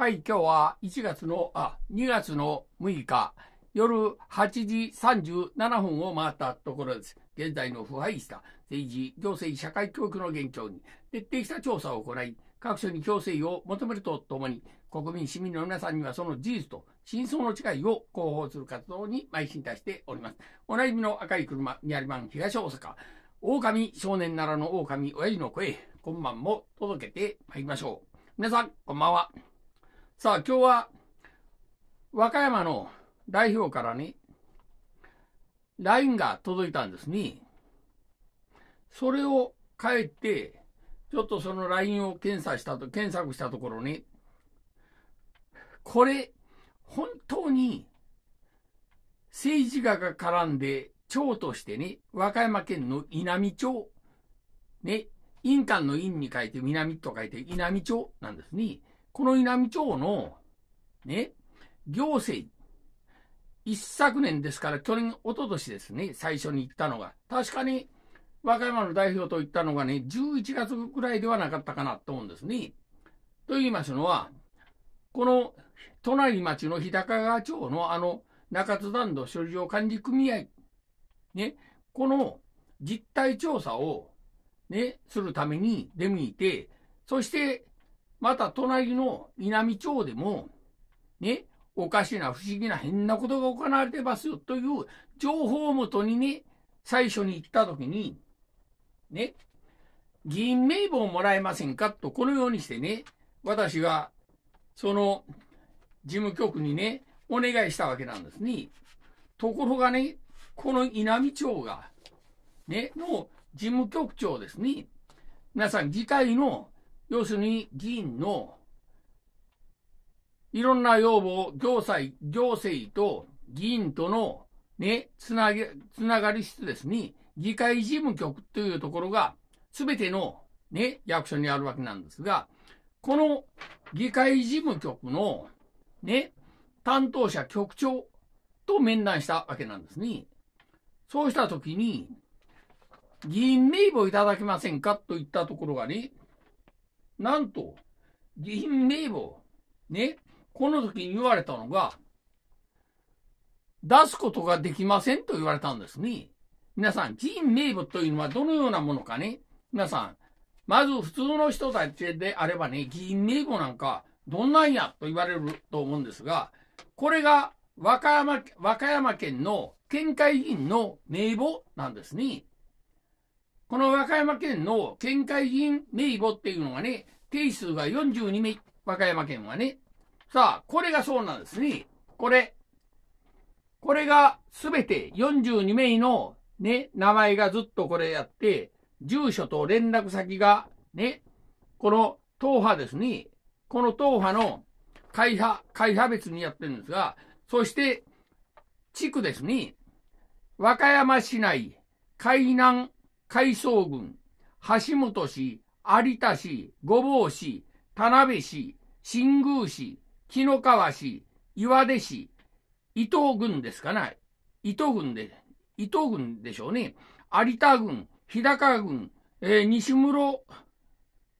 はい、今日は1月の、あ、2月の6日、夜8時37分を回ったところです。現在の腐敗した政治、行政、社会教育の現況に徹底した調査を行い、各所に強制を求めるとともに、国民、市民の皆さんにはその事実と真相の違いを広報する活動に邁進いたしております。おなじみの赤い車、ニャリマン東大阪、狼少年ならの狼親父の声、今晩も届けてまいりましょう。皆さん、こんばんは。さあ、今日は、和歌山の代表からね、LINE が届いたんですね。それを帰って、ちょっとその LINE を検査したと、検索したところね、これ、本当に、政治家が絡んで、町としてね、和歌山県の稲美町、ね、印鑑の印に書いて南と書いて稲美町なんですね。この稲美町の、ね、行政、一昨年ですから、去年、おととしですね、最初に行ったのが。確かに、和歌山の代表と行ったのがね、11月ぐらいではなかったかなと思うんですね。と言いますのは、この隣町の日高川町のあの中津団土処理場管理組合、ね、この実態調査を、ね、するために出向いて、そしてまた隣の稲美町でも、ね、おかしな不思議な変なことが行われてますよという情報をもとにね、最初に行った時に、ね、議員名簿をもらえませんかと、このようにしてね、私が、その、事務局にね、お願いしたわけなんですね。ところがね、この稲美町が、ね、の事務局長ですね。皆さん、議会の要するに議員のいろんな要望、行政、行政と議員とのね、つなげ、つながりてですね、議会事務局というところが、すべてのね、役所にあるわけなんですが、この議会事務局のね、担当者局長と面談したわけなんですね。そうしたときに、議員名簿いただけませんかといったところがね、なんと、議員名簿、ね、この時に言われたのが、出すことができませんと言われたんですね。皆さん、議員名簿というのはどのようなものかね。皆さん、まず普通の人たちであればね、議員名簿なんかどんなんやと言われると思うんですが、これが和歌山和歌山県の県会議員の名簿なんですね。この和歌山県の県会議員名簿っていうのがね、定数が42名、和歌山県はね。さあ、これがそうなんですね。これ。これがすべて42名のね、名前がずっとこれやって、住所と連絡先がね、この党派ですね。この党派の会派、会派別にやってるんですが、そして地区ですね。和歌山市内、海南海藻軍、橋本氏、有田市、御坊市、田辺市、新宮市、紀の川市、岩出市、伊東郡ですかね。伊東郡で、伊東郡でしょうね。有田郡、日高郡、えー、西室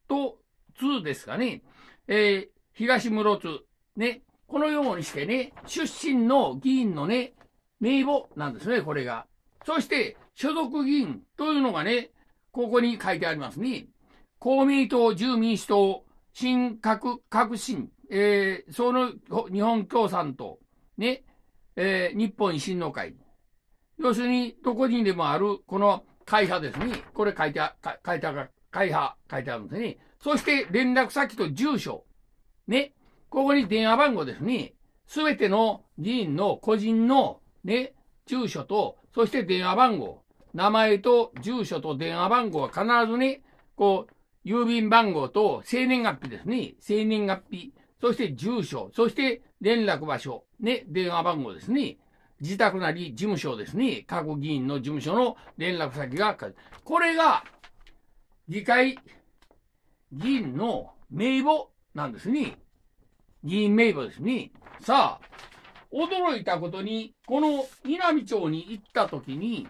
と津ですかね。えー、東室津。ね。このようにしてね、出身の議員のね、名簿なんですね、これが。そして、所属議員というのがね、ここに書いてありますね。公明党、自由民主党、新革、革新、えー、その日本共産党、ね、えー、日本維新の会。要するに、どこにでもある、この会派ですね。これ書いて書いてあ、会派、書いてあるんですね。そして、連絡先と住所。ね。ここに電話番号ですね。すべての議員の個人のね、住所と、そして電話番号。名前と住所と電話番号は必ずね、こう、郵便番号と生年月日ですね。生年月日。そして住所。そして連絡場所。ね、電話番号ですね。自宅なり事務所ですね。各議員の事務所の連絡先が書いてこれが、議会議員の名簿なんですね。議員名簿ですね。さあ、驚いたことに、この稲美町に行ったときに、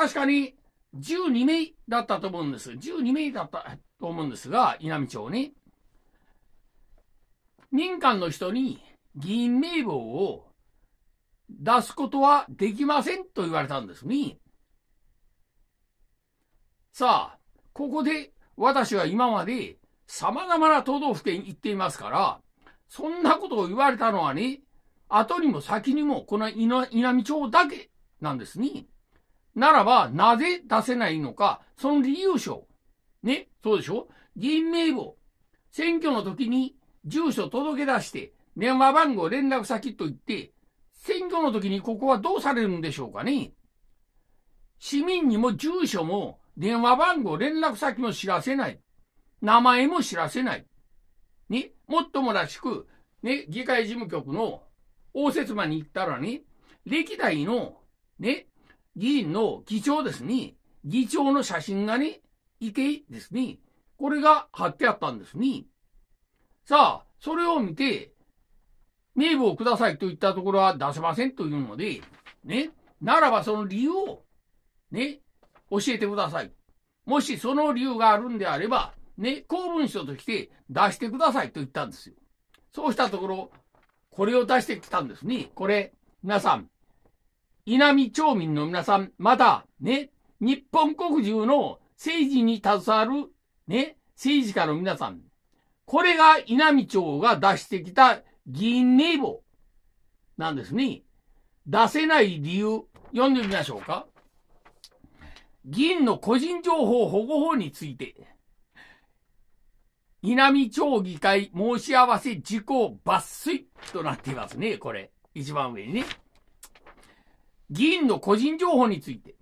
確かに12名だったと思うんです。12名だったと思うんですが、稲美町ね。民間の人に議員名簿を出すことはできませんと言われたんですね。さあ、ここで私は今まで様々な都道府県行っていますから、そんなことを言われたのはね、後にも先にもこの稲美町だけなんですね。ならば、なぜ出せないのか、その理由書。ね、そうでしょ議員名簿。選挙の時に住所届け出して、電話番号、連絡先と言って、選挙の時にここはどうされるんでしょうかね市民にも住所も電話番号、連絡先も知らせない。名前も知らせない。ね、もっともらしく、ね、議会事務局の応接間に行ったらね、歴代の、ね、議員の議長ですに、議長の写真がね、池井ですね、これが貼ってあったんですね。さあ、それを見て、名簿をくださいと言ったところは出せませんというので、ね、ならばその理由を、ね、教えてください。もしその理由があるんであれば、ね、公文書として出してくださいと言ったんですよ。そうしたところ、これを出してきたんですね。これ、皆さん、稲美町民の皆さん、また、ね、日本国中の政治に携わる、ね、政治家の皆さん、これが稲美町が出してきた議員名簿なんですね。出せない理由、読んでみましょうか。議員の個人情報保護法について、稲美町議会申し合わせ事項抜粋となっていますね、これ。一番上にね。議員の個人情報について。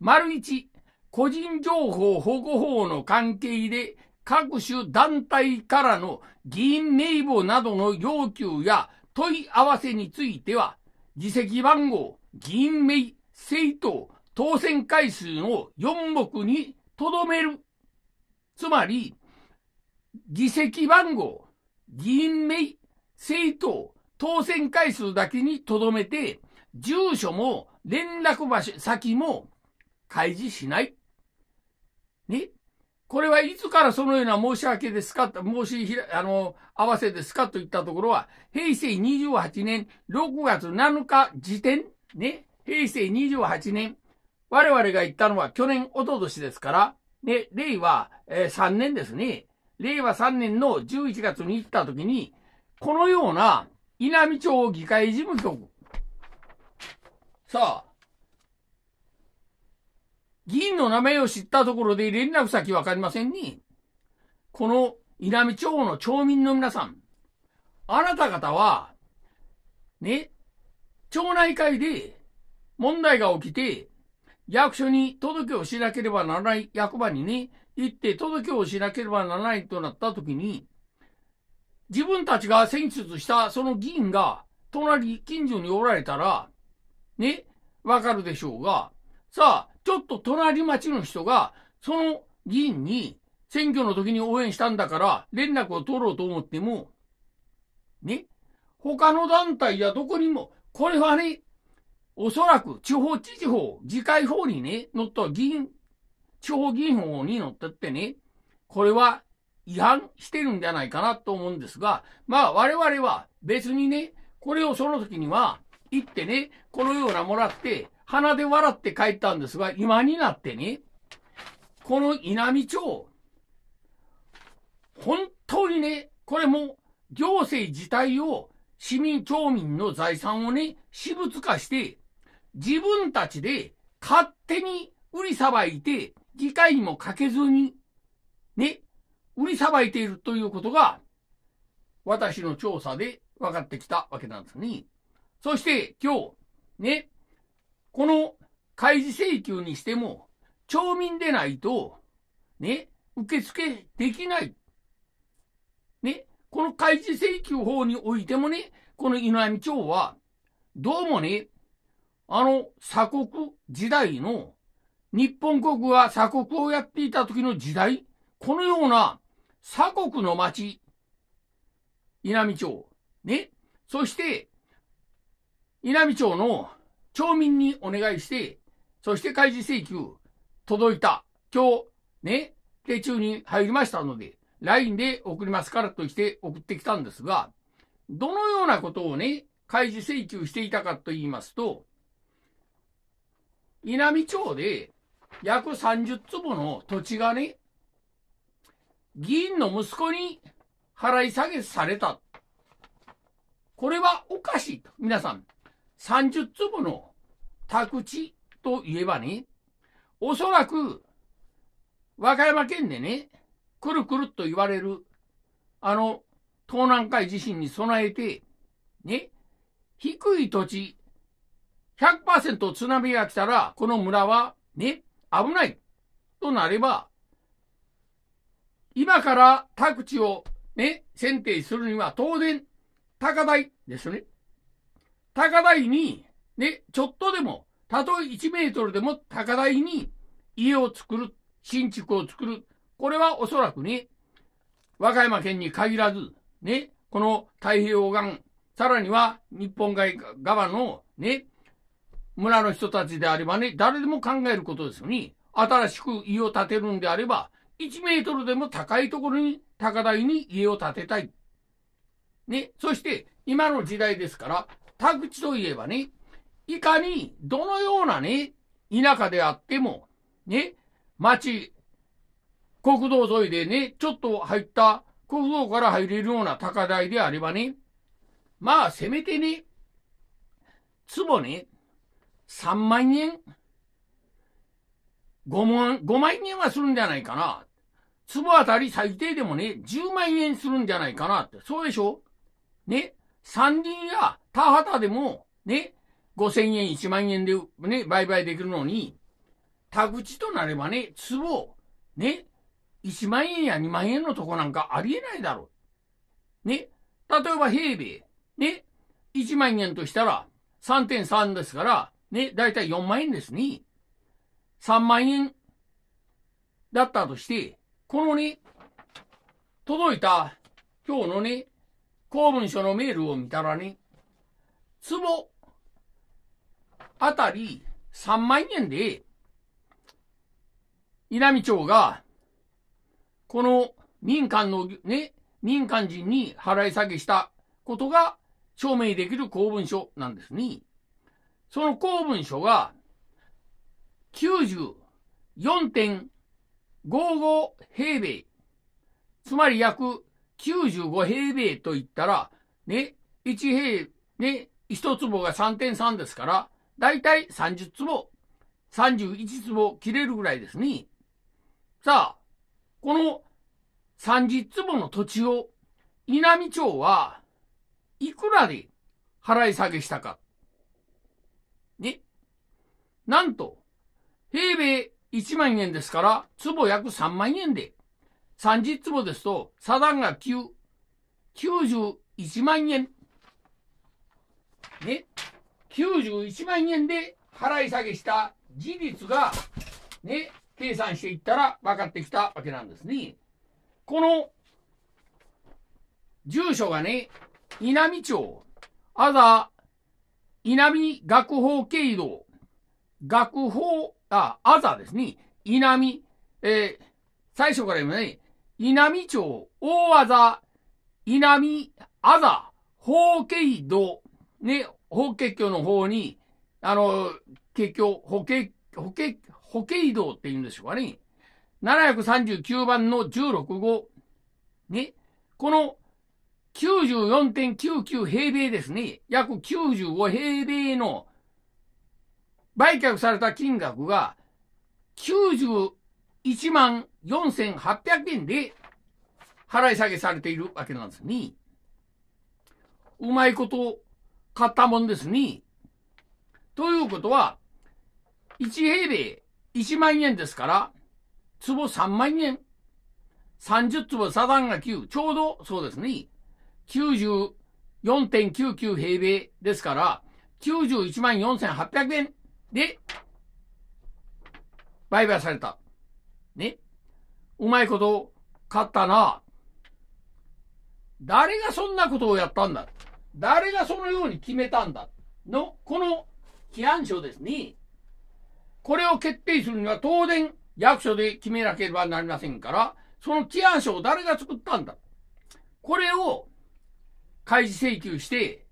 丸1、個人情報保護法の関係で、各種団体からの議員名簿などの要求や問い合わせについては、議席番号、議員名、政党、当選回数の4目にとどめる。つまり、議席番号、議員名、政党、当選回数だけにとどめて、住所も連絡場先も開示しない。ねこれはいつからそのような申し訳ですか申しひら、あの、合わせですかといったところは、平成28年6月7日時点、ね、平成28年、我々が言ったのは去年、おととしですから、ね、令和、えー、3年ですね。令和3年の11月に行った時に、このような稲美町議会事務局、さあ、議員の名前を知ったところで連絡先わかりませんに、この稲美町の町民の皆さん、あなた方は、ね、町内会で問題が起きて、役所に届けをしなければならない、役場にね、行って届けをしなければならないとなった時に、自分たちが選出したその議員が隣近所におられたら、ね、わかるでしょうが、さあ、ちょっと隣町の人が、その議員に選挙の時に応援したんだから連絡を取ろうと思っても、ね、他の団体やどこにも、これはね、おそらく地方知事法、議会法にね、乗った議員、地方議員法に乗ってってね、これは違反してるんじゃないかなと思うんですが、まあ我々は別にね、これをその時には行ってね、このようなもらって、鼻で笑って帰ったんですが、今になってね、この稲美町、本当にね、これも行政自体を市民町民の財産をね、私物化して、自分たちで勝手に売りさばいて、議会にもかけずに、ね、売りさばいているということが、私の調査で分かってきたわけなんですね。そして今日、ね、この開示請求にしても、町民でないと、ね、受付できない。ね、この開示請求法においてもね、この稲見町は、どうもね、あの鎖国時代の、日本国が鎖国をやっていた時の時代、このような鎖国の町、稲美町、ね、そして稲美町の町民にお願いして、そして開示請求、届いた。今日、ね、手中に入りましたので、LINE で送りますからとして送ってきたんですが、どのようなことをね、開示請求していたかと言いますと、稲美町で約30坪の土地がね、議員の息子に払い下げされた。これはおかしいと。皆さん、30坪の宅地といえばね、おそらく、和歌山県でね、くるくるっと言われる、あの、東南海地震に備えて、ね、低い土地、100%津波が来たら、この村は、ね、危ない、となれば、今から宅地をね、選定するには当然、高台ですね。高台に、ね、ちょっとでも、たとえ1メートルでも高台に家を作る、新築を作る。これはおそらくね、和歌山県に限らず、ね、この太平洋岸、さらには日本海側のね、村の人たちであればね、誰でも考えることですよね。新しく家を建てるんであれば、1メートルでも高いところに、高台に家を建てたい。ね、そして今の時代ですから、宅地といえばね、いかにどのようなね、田舎であっても、ね、町、国道沿いでね、ちょっと入った、国道から入れるような高台であればね、まあ、せめてね、坪ね、3万円、5万、5万円はするんじゃないかな。坪あたり最低でもね、10万円するんじゃないかなって。そうでしょね、三人や田畑でも、ね、5000円、1万円でね、売買できるのに、田口となればね、壺、ね、1万円や2万円のとこなんかありえないだろう。ね、例えば平米、ね、1万円としたら3.3ですから、ね、だいたい4万円ですね。3万円だったとして、このね、届いた今日のね、公文書のメールを見たらね、坪あたり3万円で、稲美町が、この民間のね、民間人に払い下げしたことが証明できる公文書なんですね。その公文書が、94.55平米。つまり約95平米と言ったら、ね、1平、ね、1坪が3.3ですから、だいたい30坪、31坪切れるぐらいですね。さあ、この30坪の土地を稲美町はいくらで払い下げしたか。ね。なんと、平米1万円ですから、坪約3万円で、30坪ですと、差段が9、91万円ね、91万円で払い下げした事実が、ね、計算していったら分かってきたわけなんですね。この、住所がね、稲美町、あざ、稲美学法経道、学法、あ、あざですね、稲美、えー、最初から言うね、稲美町、大あざ、稲美、あざ、法経道、ね、法華経の方に、あの、結局、法華、法華、法華道って言うんでしょうかね。739番の16号。ね。この94.99平米ですね。約95平米の売却された金額が91万4800円で払い下げされているわけなんですね。うまいこと買ったもんですに、ということは、1平米1万円ですから、坪3万円。30坪サダンが9、ちょうどそうですね。94.99平米ですから、91万4800円で、売買された。ね。うまいこと買ったな。誰がそんなことをやったんだ誰がそのように決めたんだの、この規案書ですね。これを決定するには当然役所で決めなければなりませんから、その規案書を誰が作ったんだこれを開示請求して、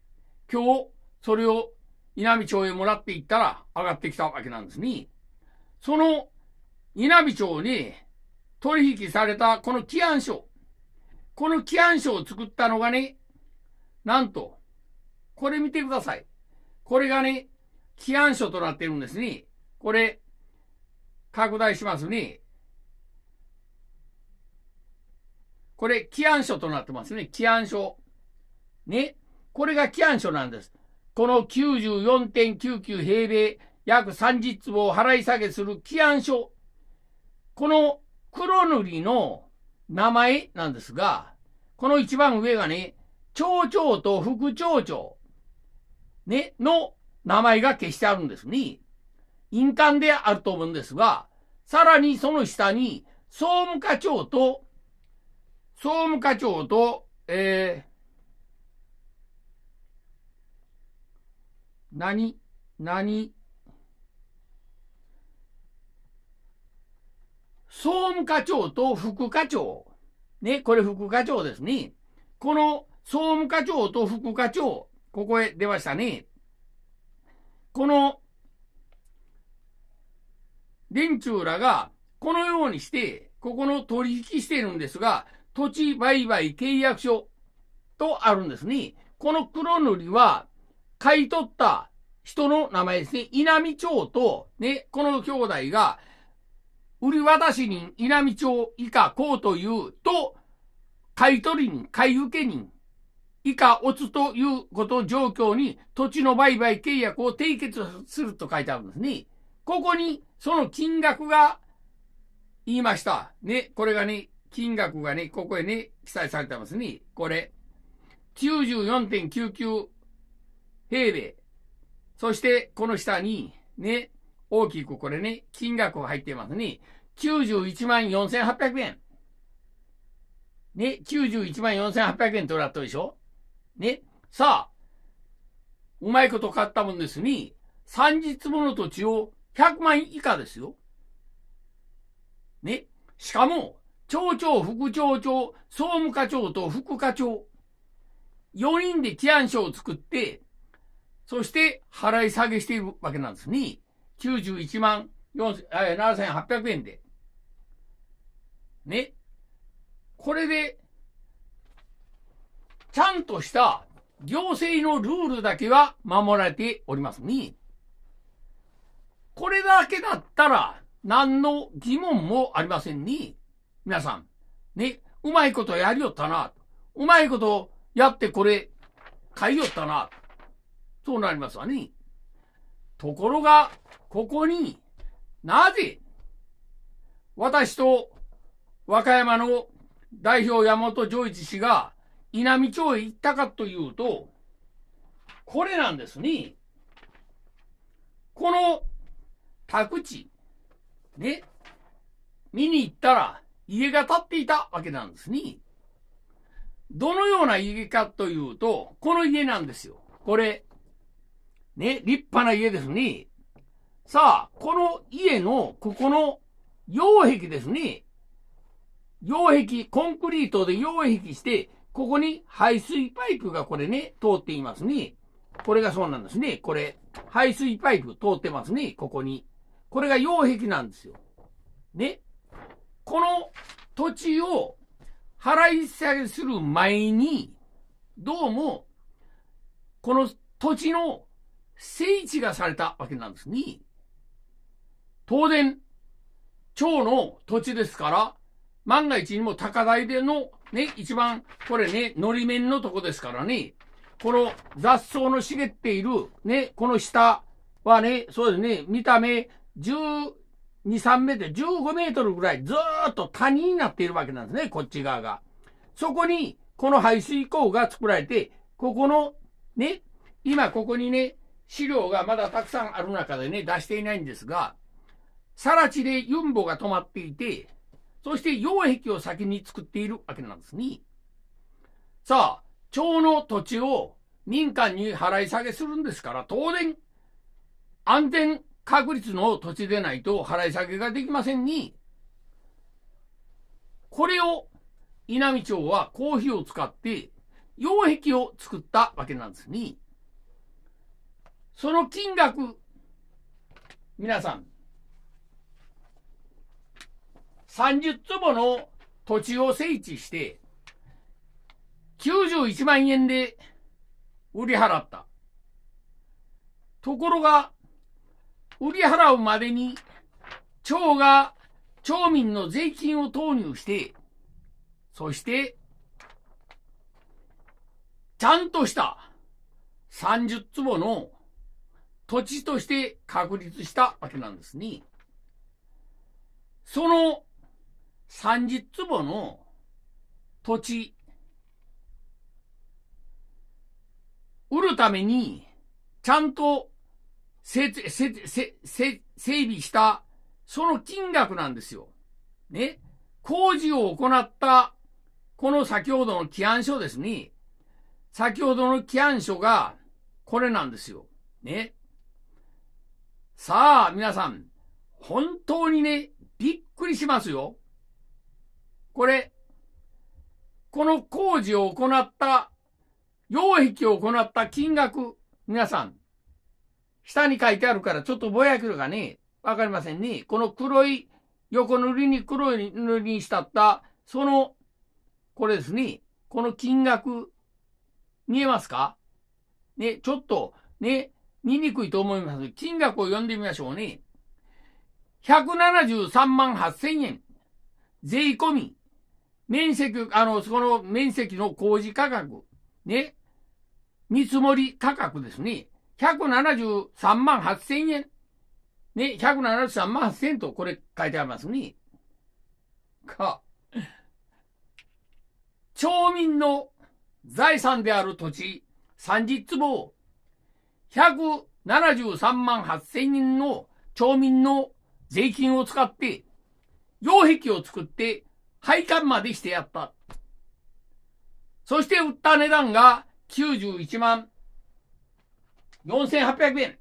今日それを稲美町へもらっていったら上がってきたわけなんですね。その稲美町に取引されたこの規案書。この規案書を作ったのがね、なんと、これ見てください。これがね、起案書となってるんですね。これ、拡大しますね。これ、起案書となってますね。起案書。ね。これが起案書なんです。この94.99平米約30坪を払い下げする起案書。この黒塗りの名前なんですが、この一番上がね、町長と副町長、ね、の名前が消してあるんですね。印鑑であると思うんですが、さらにその下に、総務課長と、総務課長と、えー、何何総務課長と副課長。ね、これ副課長ですね。この総務課長と副課長、ここへ出ましたね。この、連中らが、このようにして、ここの取引してるんですが、土地売買契約書とあるんですね。この黒塗りは、買い取った人の名前ですね。稲美町と、ね、この兄弟が、売り渡し人稲美町以下こうというと、買い取り人、買い受け人以下、おつということ状況に土地の売買契約を締結すると書いてあるんですね。ここにその金額が言いました。ね、これがね、金額がね、ここへね、記載されてますね。これ。94.99平米。そして、この下に、ね、大きくこれね、金額が入ってますね。91万4800円。ね、91万4800円とらっとるでしょね。さあ、うまいこと買ったもんですに、三日もの土地を100万以下ですよ。ね。しかも、町長、副町長、総務課長と副課長、4人で治安書を作って、そして払い下げしているわけなんですね。91万7800円で。ね。これでちゃんとした行政のルールだけは守られておりますに、これだけだったら何の疑問もありませんに、皆さん、ね、うまいことやりよったな、うまいことやってこれ、買いよったな、そうなりますわね。ところが、ここになぜ、私と和歌山の代表山本丈一氏が稲美町へ行ったかというと、これなんですね。この宅地、ね、見に行ったら家が建っていたわけなんですね。どのような家かというと、この家なんですよ。これ、ね、立派な家ですね。さあ、この家の、ここの、擁壁ですね。擁壁、コンクリートで擁壁して、ここに排水パイプがこれね、通っていますね。これがそうなんですね。これ、排水パイプ通ってますね、ここに。これが擁壁なんですよ。ね。この土地を払い下げする前に、どうも、この土地の聖地がされたわけなんですね。当然、町の土地ですから、万が一にも高台での、ね、一番、これね、のり面のとこですからね、この雑草の茂っている、ね、この下はね、そうですね、見た目、12、3メートル、15メートルぐらいずっと谷になっているわけなんですね、こっち側が。そこに、この排水溝が作られて、ここの、ね、今ここにね、資料がまだたくさんある中でね、出していないんですが、さら地でユンボが止まっていて、そして溶壁を先に作っているわけなんですね。さあ、町の土地を民間に払い下げするんですから、当然、安全確率の土地でないと払い下げができませんに、これを稲美町はコーヒーを使って溶壁を作ったわけなんですね。その金額、皆さん、30坪の土地を整地して、91万円で売り払った。ところが、売り払うまでに、町が町民の税金を投入して、そして、ちゃんとした30坪の土地として確立したわけなんですね。その30坪の土地、売るために、ちゃんとせ、せ、せ、せ、整備した、その金額なんですよ。ね。工事を行った、この先ほどの起案書ですね。先ほどの起案書が、これなんですよ。ね。さあ、皆さん、本当にね、びっくりしますよ。これ、この工事を行った、擁壁を行った金額、皆さん、下に書いてあるからちょっとぼやけるがね、わかりませんね。この黒い、横塗りに黒い塗りにしたった、その、これですね、この金額、見えますかね、ちょっと、ね、見にくいと思います。金額を読んでみましょうね。173万8000円。税込み面積、あの、その面積の工事価格、ね、見積もり価格ですね、173万8000円。ね、173万8000円とこれ書いてありますね。か、町民の財産である土地30坪173万8000人の町民の税金を使って、擁壁を作って配管までしてやった。そして売った値段が91万4800円。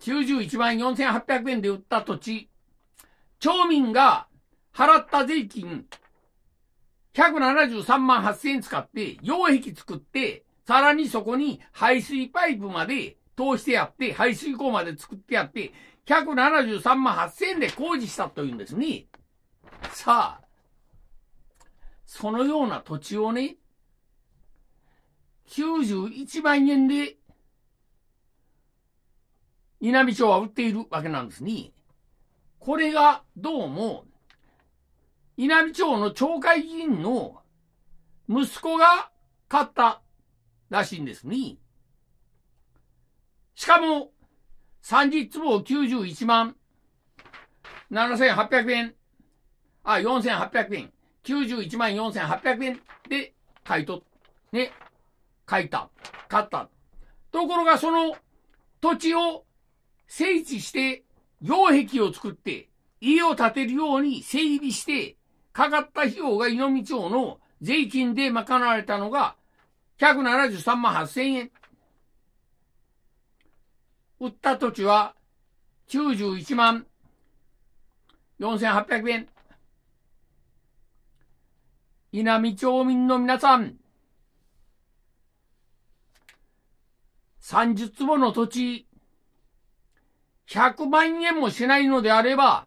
91万4800円で売った土地。町民が払った税金173万8000円使って擁壁作って、さらにそこに排水パイプまで通してやって、排水溝まで作ってやって、173万8000円で工事したというんですね。さあ、そのような土地をね、91万円で、稲美町は売っているわけなんですね。これがどうも、稲美町の町会議員の息子が買ったらしいんですね。しかも、30坪91万7800円。あ、4800円。91万4800円で買い取っ、ね、買いた、買った。ところがその土地を整地して、擁壁を作って、家を建てるように整備して、かかった費用が猪道町の税金で賄われたのが、173万8000円。売った土地は91万4800円。稲美町民の皆さん、30坪の土地、100万円もしないのであれば、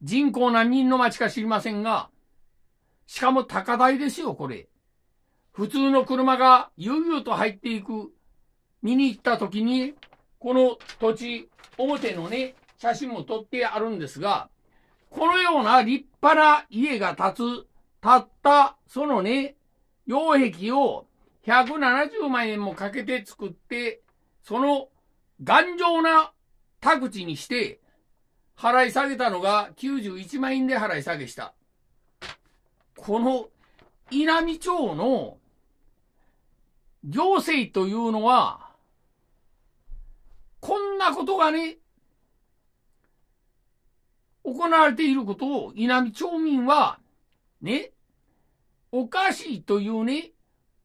人口何人の町か知りませんが、しかも高台ですよ、これ。普通の車が悠々と入っていく、見に行った時に、この土地、表のね、写真も撮ってあるんですが、このような立派な家が建つ、たったそのね、擁壁を170万円もかけて作って、その頑丈な宅地にして、払い下げたのが91万円で払い下げした。この稲美町の行政というのは、こんなことがね、行われていることを稲美町民は、ね、おかしいというね、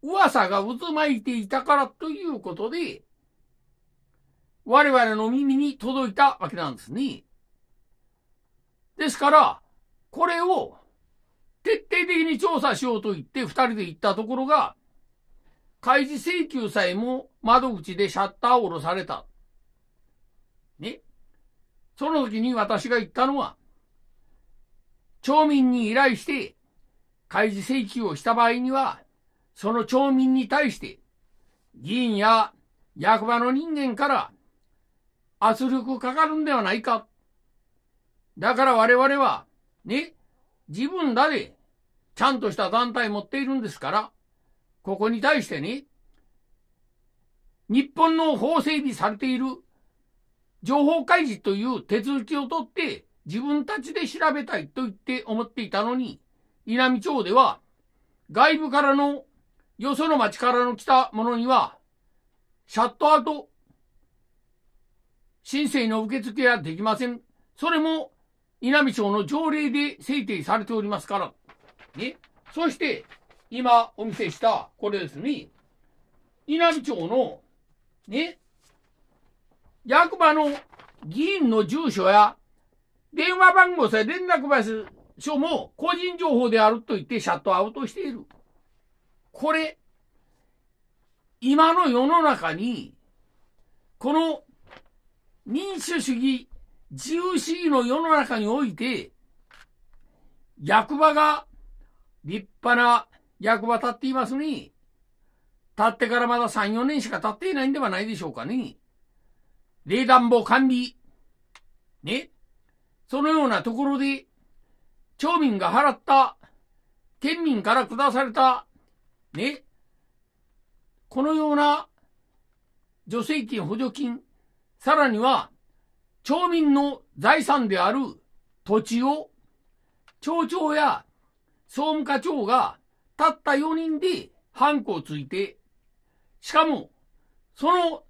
噂が渦巻いていたからということで、我々の耳に届いたわけなんですね。ですから、これを徹底的に調査しようと言って二人で行ったところが、開示請求さえも窓口でシャッターを下ろされた。その時に私が言ったのは、町民に依頼して開示請求をした場合には、その町民に対して、議員や役場の人間から圧力かかるんではないか。だから我々は、ね、自分らでちゃんとした団体持っているんですから、ここに対してね、日本の法整備されている情報開示という手続きを取って自分たちで調べたいと言って思っていたのに、稲美町では外部からの、よその町からの来たものには、シャットアウト、申請の受付はできません。それも稲美町の条例で制定されておりますから。ね。そして、今お見せした、これですね。稲美町の、ね、役場の議員の住所や電話番号さえ連絡場所も個人情報であると言ってシャットアウトしている。これ、今の世の中に、この民主主義、自由主義の世の中において、役場が立派な役場立っていますに、立ってからまだ3、4年しか経っていないんではないでしょうかね。冷暖房管理。ね。そのようなところで、町民が払った、県民から下された、ね。このような助成金、補助金、さらには、町民の財産である土地を、町長や総務課長がたった4人でハンコをついて、しかも、その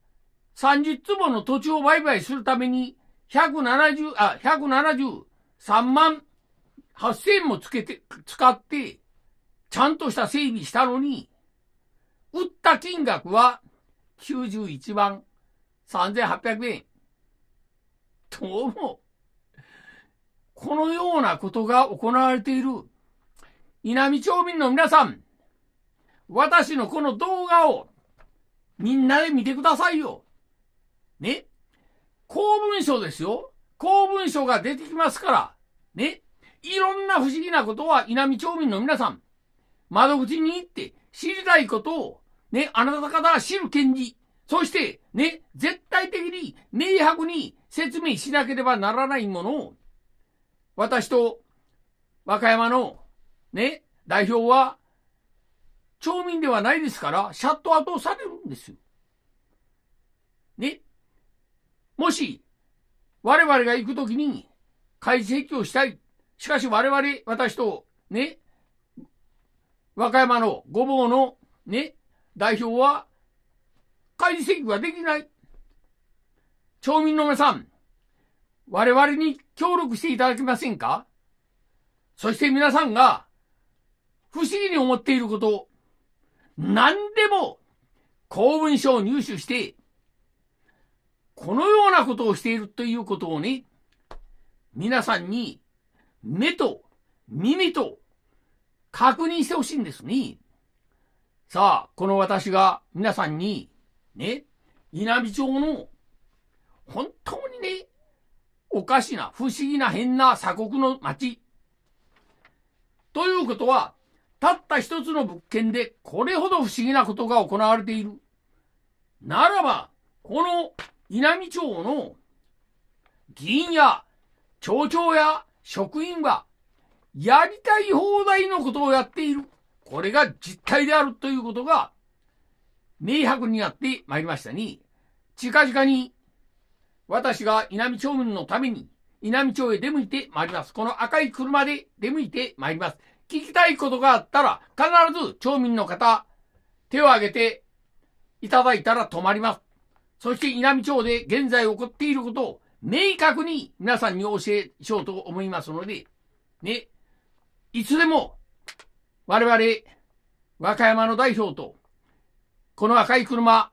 30坪の土地を売買するために、170、あ、173万8000円もつけて、使って、ちゃんとした整備したのに、売った金額は91万3800円。どうも、このようなことが行われている。稲美町民の皆さん、私のこの動画をみんなで見てくださいよ。ね、公文書ですよ。公文書が出てきますから、ね、いろんな不思議なことは稲美町民の皆さん、窓口に行って知りたいことを、ね、あなた方は知る権利、そして、ね、絶対的に明白に説明しなければならないものを、私と和歌山の、ね、代表は、町民ではないですから、シャットアウトされるんですよ。もし、我々が行くときに、開示求をしたい。しかし我々、私と、ね、和歌山のごぼうの、ね、代表は、開示請求ができない。町民の皆さん、我々に協力していただけませんかそして皆さんが、不思議に思っていること、何でも、公文書を入手して、このようなことをしているということをね、皆さんに目と耳と確認してほしいんですね。さあ、この私が皆さんに、ね、稲美町の本当にね、おかしな、不思議な変な鎖国の街。ということは、たった一つの物件でこれほど不思議なことが行われている。ならば、この稲美町の議員や町長や職員はやりたい放題のことをやっている。これが実態であるということが明白になってまいりましたに、近々に私が稲美町民のために稲美町へ出向いてまいります。この赤い車で出向いてまいります。聞きたいことがあったら必ず町民の方手を挙げていただいたら止まります。そして稲美町で現在起こっていることを明確に皆さんに教えしようと思いますので、ね、いつでも我々和歌山の代表とこの赤い車、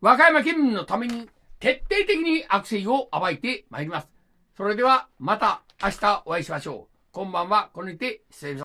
和歌山県民のために徹底的に悪性を暴いてまいります。それではまた明日お会いしましょう。こんばんは、これにて失礼します。